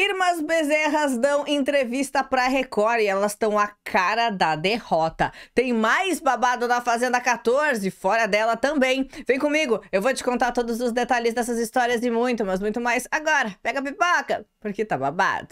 Irmãs Bezerras dão entrevista pra Record e elas estão a cara da derrota. Tem mais babado na Fazenda 14, fora dela também. Vem comigo, eu vou te contar todos os detalhes dessas histórias e muito, mas muito mais agora. Pega a pipoca, porque tá babado.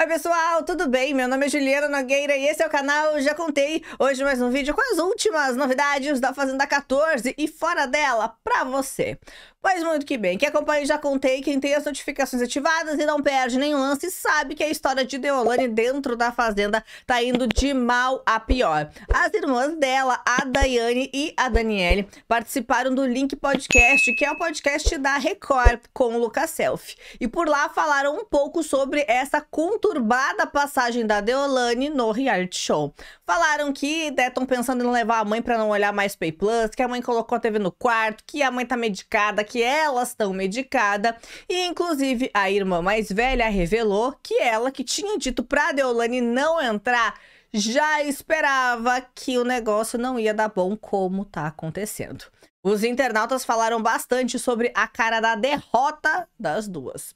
Oi pessoal, tudo bem? Meu nome é Juliana Nogueira e esse é o canal Já Contei. Hoje mais um vídeo com as últimas novidades da Fazenda 14 e fora dela, pra você. Pois muito que bem, quem acompanha Já Contei, quem tem as notificações ativadas e não perde nenhum lance, sabe que a história de Deolane dentro da Fazenda tá indo de mal a pior. As irmãs dela, a Daiane e a Daniele, participaram do Link Podcast, que é o podcast da Record com o Lucas Selfie. E por lá falaram um pouco sobre essa contusão conturbada passagem da Deolane no reality show. Falaram que né, estão pensando em levar a mãe para não olhar mais Pay Plus, que a mãe colocou a TV no quarto, que a mãe tá medicada, que elas estão medicada. E inclusive a irmã mais velha revelou que ela que tinha dito para Deolane não entrar já esperava que o negócio não ia dar bom como tá acontecendo. Os internautas falaram bastante sobre a cara da derrota das duas.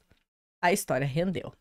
A história rendeu.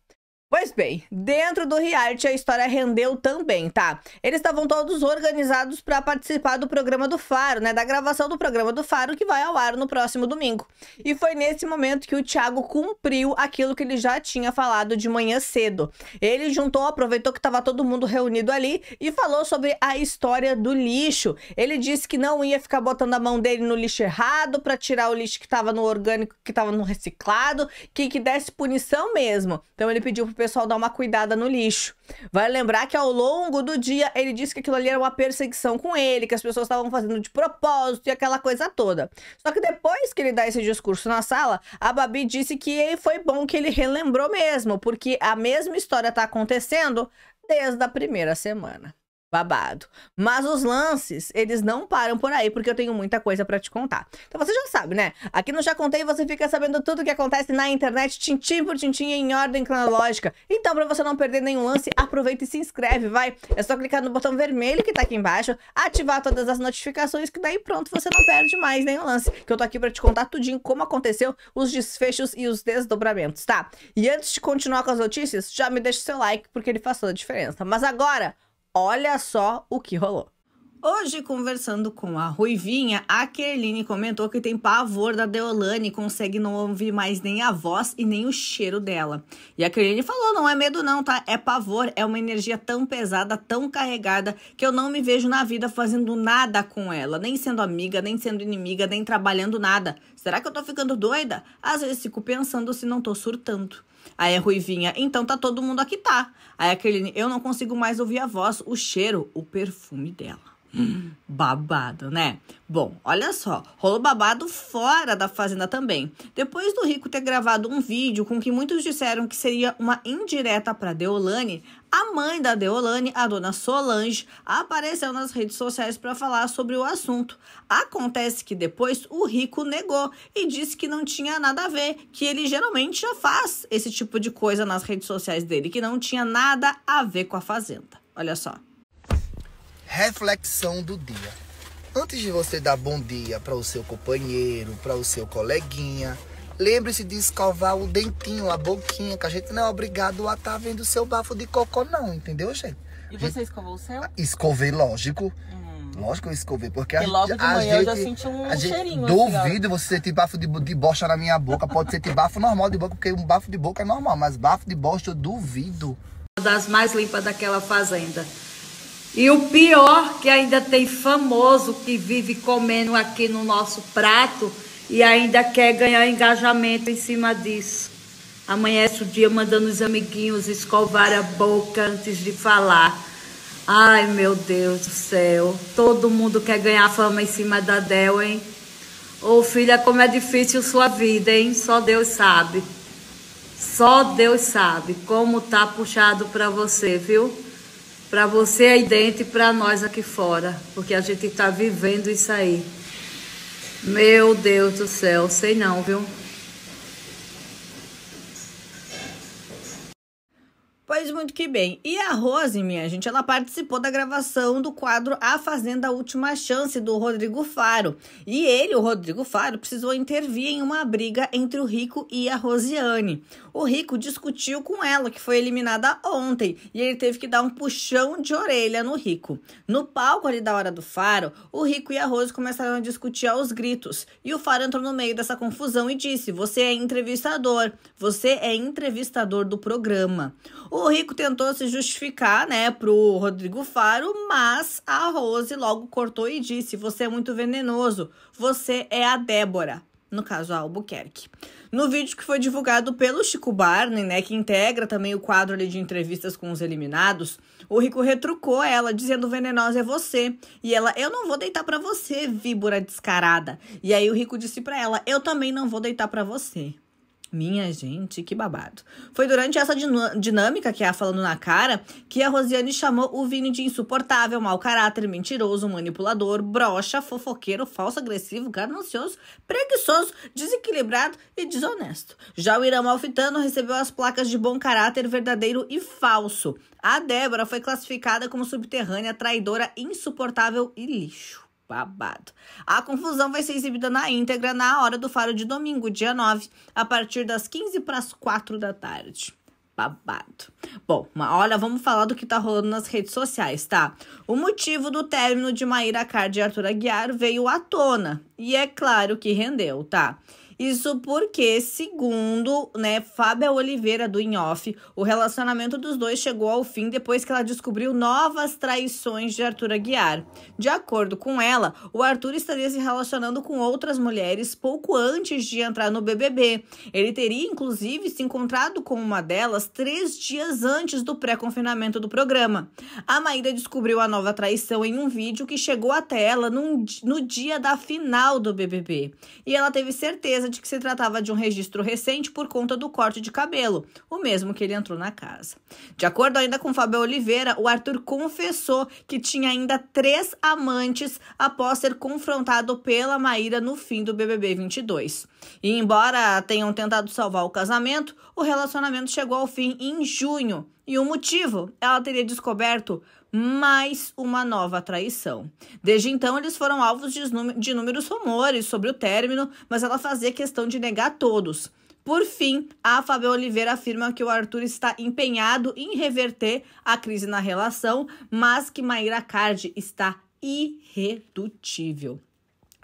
Pois bem, dentro do reality a história rendeu também, tá? Eles estavam todos organizados para participar do programa do Faro, né? Da gravação do programa do Faro que vai ao ar no próximo domingo. E foi nesse momento que o Thiago cumpriu aquilo que ele já tinha falado de manhã cedo. Ele juntou, aproveitou que estava todo mundo reunido ali e falou sobre a história do lixo. Ele disse que não ia ficar botando a mão dele no lixo errado para tirar o lixo que estava no orgânico, que estava no reciclado, que que desse punição mesmo. Então ele pediu pro pessoal dar uma cuidada no lixo. Vai lembrar que ao longo do dia ele disse que aquilo ali era uma perseguição com ele, que as pessoas estavam fazendo de propósito e aquela coisa toda. Só que depois que ele dá esse discurso na sala, a Babi disse que foi bom que ele relembrou mesmo, porque a mesma história está acontecendo desde a primeira semana babado. Mas os lances, eles não param por aí, porque eu tenho muita coisa para te contar. Então você já sabe, né? Aqui no Já Contei você fica sabendo tudo o que acontece na internet, tintim por tintim, em ordem cronológica. Então, para você não perder nenhum lance, aproveita e se inscreve, vai. É só clicar no botão vermelho que tá aqui embaixo, ativar todas as notificações, que daí pronto, você não perde mais nenhum lance. Que eu tô aqui para te contar tudinho como aconteceu, os desfechos e os desdobramentos, tá? E antes de continuar com as notícias, já me deixa o seu like, porque ele faz toda a diferença. Mas agora... Olha só o que rolou. Hoje, conversando com a Ruivinha, a Kerline comentou que tem pavor da Deolane, consegue não ouvir mais nem a voz e nem o cheiro dela. E a Kerline falou: não é medo, não, tá? É pavor, é uma energia tão pesada, tão carregada, que eu não me vejo na vida fazendo nada com ela, nem sendo amiga, nem sendo inimiga, nem trabalhando nada. Será que eu tô ficando doida? Às vezes fico pensando se não tô surtando. Aí a Ruivinha, então tá todo mundo aqui, tá? Aí a Kerline, eu não consigo mais ouvir a voz, o cheiro, o perfume dela. Babado, né? Bom, olha só, rolou babado fora da Fazenda também. Depois do Rico ter gravado um vídeo com que muitos disseram que seria uma indireta para Deolane, a mãe da Deolane, a dona Solange, apareceu nas redes sociais para falar sobre o assunto. Acontece que depois o Rico negou e disse que não tinha nada a ver, que ele geralmente já faz esse tipo de coisa nas redes sociais dele, que não tinha nada a ver com a Fazenda. Olha só reflexão do dia. Antes de você dar bom dia para o seu companheiro, para o seu coleguinha, lembre-se de escovar o dentinho, a boquinha, que a gente não é obrigado a estar tá vendo seu bafo de cocô, não, entendeu, gente? E você escovou o seu? Ah, escovei, lógico. Hum. Lógico que eu escovei, porque, porque a, logo de a manhã gente, eu já senti um a gente, cheirinho. Assim, duvido você sentir bafo de, de na minha boca. Pode ser bafo normal de boca, porque um bafo de boca é normal, mas bafo de bosta eu duvido. das mais limpas daquela fazenda. E o pior que ainda tem famoso que vive comendo aqui no nosso prato e ainda quer ganhar engajamento em cima disso. Amanhece o dia mandando os amiguinhos escovar a boca antes de falar. Ai, meu Deus do céu. Todo mundo quer ganhar fama em cima da Del, hein? Ô, oh, filha, como é difícil sua vida, hein? Só Deus sabe. Só Deus sabe como tá puxado para você, viu? Para você aí é dentro e para nós aqui fora, porque a gente está vivendo isso aí. Meu Deus do céu, sei não, viu? muito que bem. E a Rose, minha gente, ela participou da gravação do quadro A Fazenda Última Chance, do Rodrigo Faro. E ele, o Rodrigo Faro, precisou intervir em uma briga entre o Rico e a Rosiane. O Rico discutiu com ela, que foi eliminada ontem, e ele teve que dar um puxão de orelha no Rico. No palco ali da Hora do Faro, o Rico e a Rose começaram a discutir aos gritos. E o Faro entrou no meio dessa confusão e disse: Você é entrevistador, você é entrevistador do programa. O Rico tentou se justificar, né, pro Rodrigo Faro, mas a Rose logo cortou e disse: Você é muito venenoso, você é a Débora. No caso, a Albuquerque. No vídeo que foi divulgado pelo Chico Barney, né, que integra também o quadro ali de entrevistas com os eliminados, o Rico retrucou ela, dizendo venenosa é você. E ela, eu não vou deitar para você, víbora descarada. E aí o Rico disse para ela, eu também não vou deitar para você. Minha gente, que babado. Foi durante essa dinâmica que é a falando na cara que a Rosiane chamou o Vini de insuportável, mau caráter, mentiroso, manipulador, broxa, fofoqueiro, falso, agressivo, ganancioso, preguiçoso, desequilibrado e desonesto. Já o Irã Malfitano recebeu as placas de bom caráter, verdadeiro e falso. A Débora foi classificada como subterrânea, traidora, insuportável e lixo. Babado. A confusão vai ser exibida na íntegra na hora do faro de domingo, dia 9, a partir das 15 para as 4 da tarde babado. Bom, olha, vamos falar do que tá rolando nas redes sociais, tá? O motivo do término de Maíra Card e Arthur Aguiar veio à tona. E é claro que rendeu, tá? Isso porque, segundo né, Fábia Oliveira do Inhoff, o relacionamento dos dois chegou ao fim depois que ela descobriu novas traições de Arthur Aguiar. De acordo com ela, o Arthur estaria se relacionando com outras mulheres pouco antes de entrar no BBB. Ele teria, inclusive, se encontrado com uma delas três dias antes do pré-confinamento do programa. A Maíra descobriu a nova traição em um vídeo que chegou até ela num, no dia da final do BBB. E ela teve certeza certeza de que se tratava de um registro recente por conta do corte de cabelo, o mesmo que ele entrou na casa. De acordo ainda com Fabio Oliveira, o Arthur confessou que tinha ainda três amantes após ser confrontado pela Maíra no fim do BBB 22. E embora tenham tentado salvar o casamento, o relacionamento chegou ao fim em junho e um motivo, ela teria descoberto mais uma nova traição. Desde então, eles foram alvos de, de inúmeros rumores sobre o término, mas ela fazia questão de negar todos. Por fim, a Fabio Oliveira afirma que o Arthur está empenhado em reverter a crise na relação, mas que Maíra Cardi está irredutível.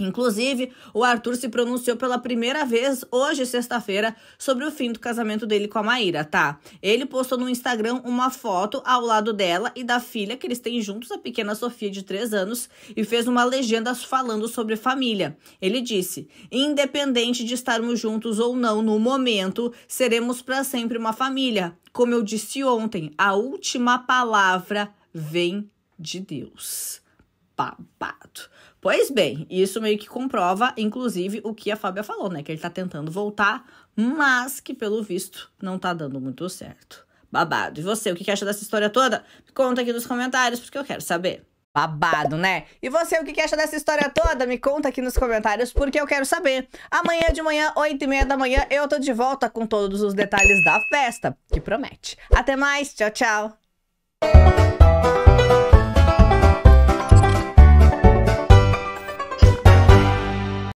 Inclusive, o Arthur se pronunciou pela primeira vez hoje, sexta-feira, sobre o fim do casamento dele com a Maíra, tá? Ele postou no Instagram uma foto ao lado dela e da filha que eles têm juntos, a pequena Sofia de 3 anos, e fez uma legenda falando sobre família. Ele disse: "Independente de estarmos juntos ou não no momento, seremos para sempre uma família. Como eu disse ontem, a última palavra vem de Deus." Babado. Pois bem, isso meio que comprova, inclusive, o que a Fábia falou, né? Que ele tá tentando voltar, mas que pelo visto não tá dando muito certo. Babado. E você, o que, que acha dessa história toda? Me conta aqui nos comentários, porque eu quero saber. Babado, né? E você, o que, que acha dessa história toda? Me conta aqui nos comentários, porque eu quero saber. Amanhã de manhã, 8 e meia da manhã, eu tô de volta com todos os detalhes da festa, que promete. Até mais, tchau, tchau.